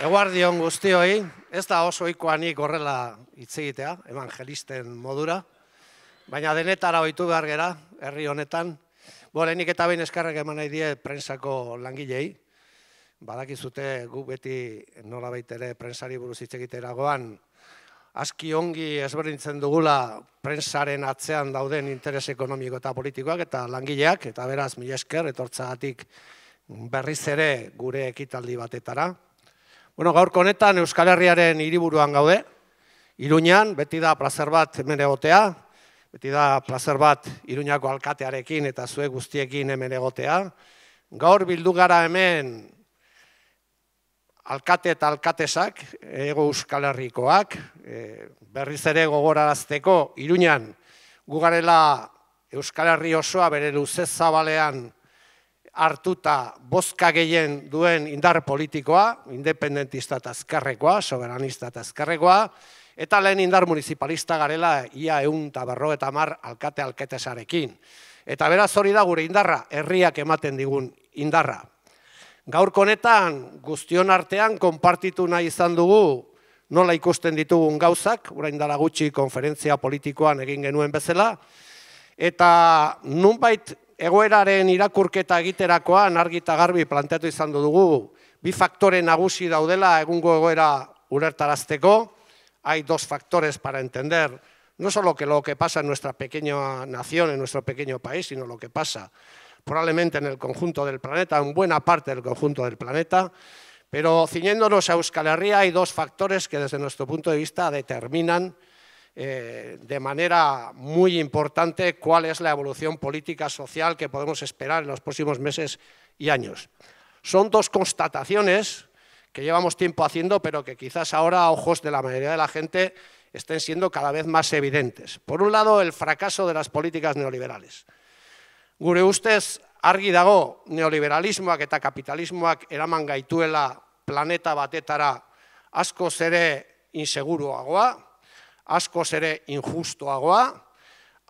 Eguardi guzti guztioi, ez da oso ikua nik horrela hitz egitea, evangelisten modura, baina denetara oitu behar gera, herri honetan, Bola, nik eta behin eskarrak eman nahi die prensako langilei, badakizute guk beti nola baitere prensari buruz hitz egiteragoan, aski ongi ezberdintzen dugula prensaren atzean dauden interes ekonomiko eta politikoak eta langileak, eta beraz, mila esker, etortzagatik berriz ere gure ekitaldi batetara. Bueno, gaur konetan Euskal Herriaren hiriburuan gaude. Iruñan, beti da placer bat hemen egotea. Beti da placer bat Iruñako alkatearekin eta zuek guztiekin hemen egotea. Gaur bildu gara hemen alkate eta alkatesak, ego Euskal Herrikoak, e, berriz ere gogorarazteko Iruñan gugarela Euskal Herri osoa bere luze zabalean hartuta bozka gehien duen indar politikoa, independentista eta azkarrekoa, soberanista eta azkarrekoa, eta lehen indar municipalista garela ia egun eta eta mar alkate alketesarekin. Eta beraz hori da gure indarra, herriak ematen digun indarra. Gaurko honetan guztion artean konpartitu nahi izan dugu nola ikusten ditugun gauzak, orain dela gutxi konferentzia politikoan egin genuen bezala, eta nunbait Egoeraren irakurketa egiterakoan argi eta garbi planteatu izan dugu, bi faktore nagusi daudela egungo egoera ulertarazteko, hay dos factores para entender no solo que lo que pasa en nuestra pequeña nación, en nuestro pequeño país, sino lo que pasa probablemente en el conjunto del planeta, en buena parte del conjunto del planeta, pero ciñéndonos a Euskal Herria hay dos factores que desde nuestro punto de vista determinan eh, de manera muy importante cuál es la evolución política social que podemos esperar en los próximos meses y años. Son dos constataciones que llevamos tiempo haciendo, pero que quizás ahora a ojos de la mayoría de la gente estén siendo cada vez más evidentes. Por un lado, el fracaso de las políticas neoliberales. Gure ustez, neoliberalismo, dago neoliberalismoak eta kapitalismoak eraman gaituela planeta batetara askoz inseguro agua. askoz ere injustoagoa,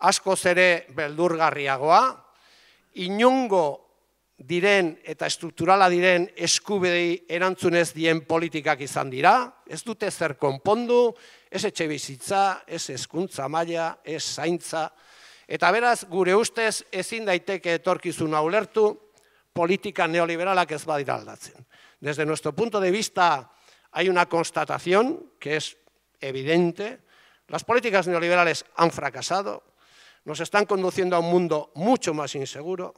askoz ere beldurgarriagoa, inungo diren eta estrukturala diren eskubei erantzunez dien politikak izan dira, ez dute zer konpondu, ez etxe bizitza, ez hezkuntza maila, ez zaintza, eta beraz gure ustez ezin daiteke etorkizuna ulertu politika neoliberalak ez badira aldatzen. Desde nuestro punto de vista hay una constatación que es evidente, Las políticas neoliberales han fracasado, nos están conduciendo a un mundo mucho más inseguro,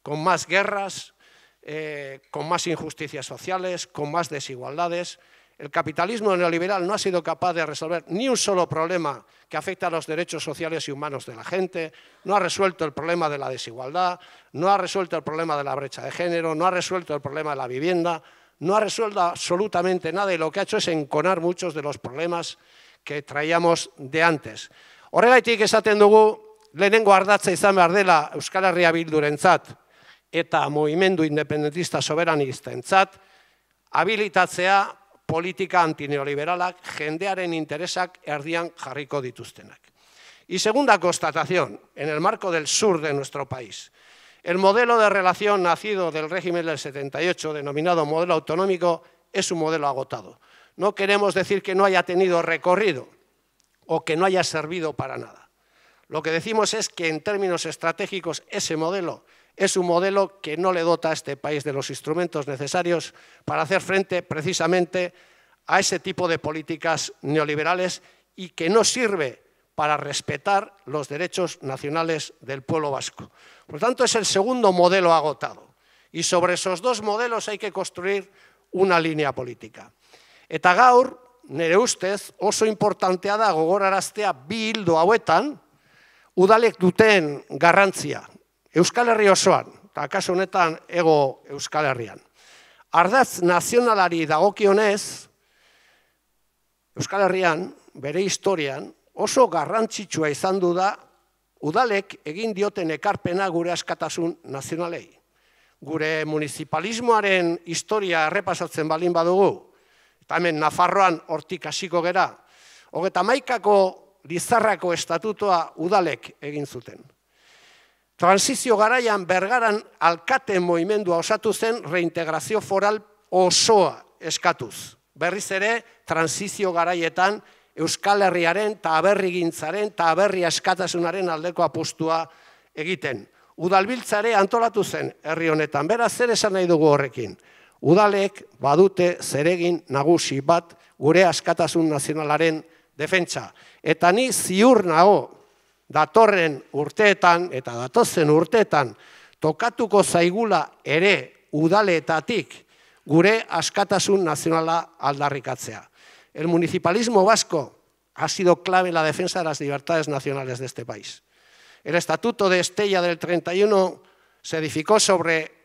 con más guerras, eh, con más injusticias sociales, con más desigualdades. El capitalismo neoliberal no ha sido capaz de resolver ni un solo problema que afecta a los derechos sociales y humanos de la gente, no ha resuelto el problema de la desigualdad, no ha resuelto el problema de la brecha de género, no ha resuelto el problema de la vivienda, no ha resuelto absolutamente nada y lo que ha hecho es enconar muchos de los problemas que traíamos de antes. Horregaitik esaten dugu, lehenengo ardatza izan behar dela Euskal Herria bildurentzat eta movimendu independentista soberanistentzat, habilitatzea politika antineoliberalak jendearen interesak erdian jarriko dituztenak. Y segunda constatación, en el marco del sur de nuestro país, el modelo de relación nacido del régimen del 78, denominado modelo autonómico, es un modelo agotado. no queremos decir que no haya tenido recorrido o que no haya servido para nada. Lo que decimos es que en términos estratégicos ese modelo es un modelo que no le dota a este país de los instrumentos necesarios para hacer frente precisamente a ese tipo de políticas neoliberales y que no sirve para respetar los derechos nacionales del pueblo vasco. Por tanto, es el segundo modelo agotado. Y sobre esos dos modelos hay que construir una línea política. Eta gaur, nire ustez, oso importantea da gogoraraztea bi hildo hauetan, udalek duten garrantzia, Euskal Herri osoan, eta kasu honetan ego Euskal Herrian. Ardaz nazionalari dagokionez, Euskal Herrian, bere historian, oso garrantzitsua izan du da udalek egin dioten ekarpena gure askatasun nazionalei. Gure municipalismoaren historia errepasatzen balin badugu, Eta hemen Nafarroan hortik hasiko gera, hogeta maikako lizarrako estatutoa udalek egin zuten. Transizio garaian bergaran alkate moimendua osatu zen reintegrazio foral osoa eskatuz. Berriz ere, transizio garaietan Euskal Herriaren eta gintzaren eta aberri askatasunaren aldeko apustua egiten. Udalbiltzare antolatu zen herri honetan, beraz zer esan nahi dugu horrekin udalek badute zeregin nagusi bat gure askatasun nazionalaren defentsa. Eta ni ziur nago datorren urteetan eta datozen urteetan tokatuko zaigula ere udaleetatik gure askatasun nazionala aldarrikatzea. El municipalismo vasco ha sido clave la defensa de las libertades nacionales de este país. El estatuto de Estella del 31 se edificó sobre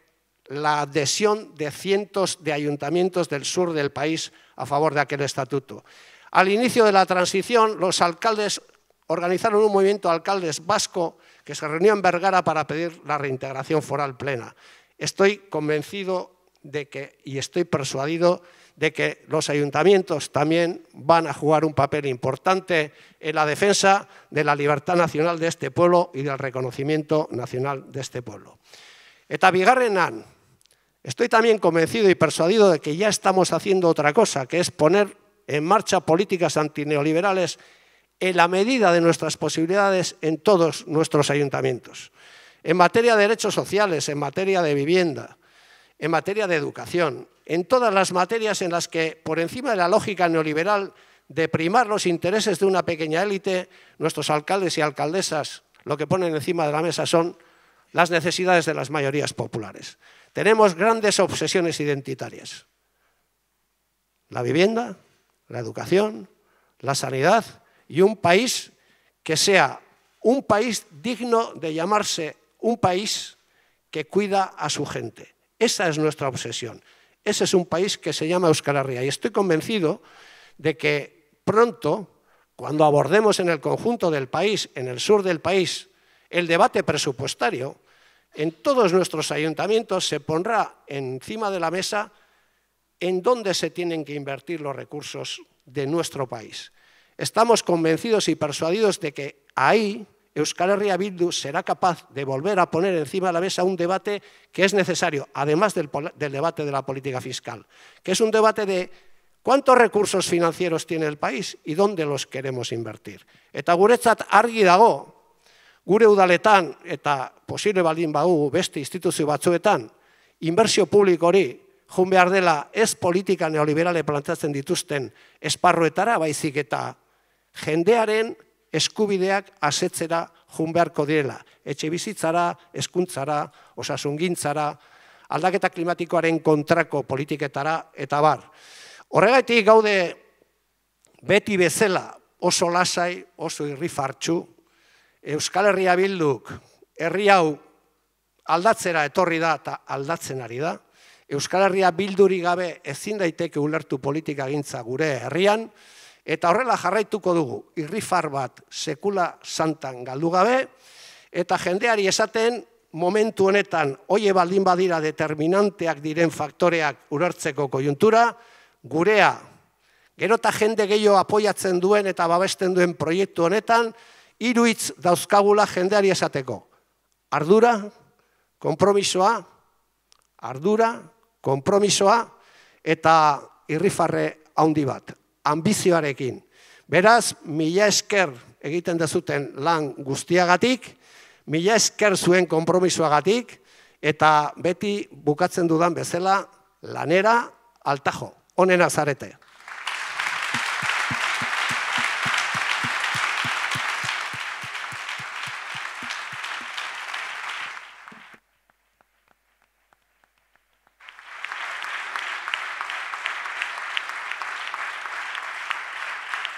la adhesión de cientos de ayuntamientos del sur del país a favor de aquel estatuto. Al inicio de la transición, los alcaldes organizaron un movimiento de alcaldes vasco que se reunió en Vergara para pedir la reintegración foral plena. Estoy convencido de que, y estoy persuadido de que los ayuntamientos también van a jugar un papel importante en la defensa de la libertad nacional de este pueblo y del reconocimiento nacional de este pueblo. Eta Estoy también convencido y persuadido de que ya estamos haciendo otra cosa, que es poner en marcha políticas antineoliberales en la medida de nuestras posibilidades en todos nuestros ayuntamientos. En materia de derechos sociales, en materia de vivienda, en materia de educación, en todas las materias en las que, por encima de la lógica neoliberal de primar los intereses de una pequeña élite, nuestros alcaldes y alcaldesas lo que ponen encima de la mesa son las necesidades de las mayorías populares. Tenemos grandes obsesiones identitarias. La vivienda, la educación, la sanidad y un país que sea un país digno de llamarse un país que cuida a su gente. Esa es nuestra obsesión. Ese es un país que se llama Euskal Herria y estoy convencido de que pronto, cuando abordemos en el conjunto del país, en el sur del país, el debate presupuestario, en todos nuestros ayuntamientos se pondrá encima de la mesa en dónde se tienen que invertir los recursos de nuestro país. Estamos convencidos y persuadidos de que ahí Euskal Herria Bildu será capaz de volver a poner encima de la mesa un debate que es necesario, además del, debate de la política fiscal, que es un debate de cuántos recursos financieros tiene el país y dónde los queremos invertir. Eta gure udaletan eta posible baldin bau beste instituzio batzuetan, inbertsio publik hori, jun behar dela ez politika neoliberale plantatzen dituzten esparruetara, baizik eta jendearen eskubideak asetzera jun beharko direla. Etxe bizitzara, eskuntzara, osasungintzara, aldaketa klimatikoaren kontrako politiketara, eta bar. Horregatik gaude beti bezala oso lasai, oso irri fartxu, Euskal Herria Bilduk herri hau aldatzera etorri da eta aldatzen ari da. Euskal Herria Bilduri gabe ezin daiteke ulertu politika gintza gure herrian, eta horrela jarraituko dugu, irrifar bat sekula santan galdu gabe, eta jendeari esaten momentu honetan oie baldin badira determinanteak diren faktoreak urartzeko kojuntura, gurea, gero eta jende gehiago apoiatzen duen eta babesten duen proiektu honetan, iruitz dauzkagula jendeari esateko. Ardura, kompromisoa, ardura, kompromisoa, eta irrifarre handi bat, ambizioarekin. Beraz, mila esker egiten dezuten lan guztiagatik, mila esker zuen kompromisoagatik, eta beti bukatzen dudan bezala lanera altajo. onena zarete.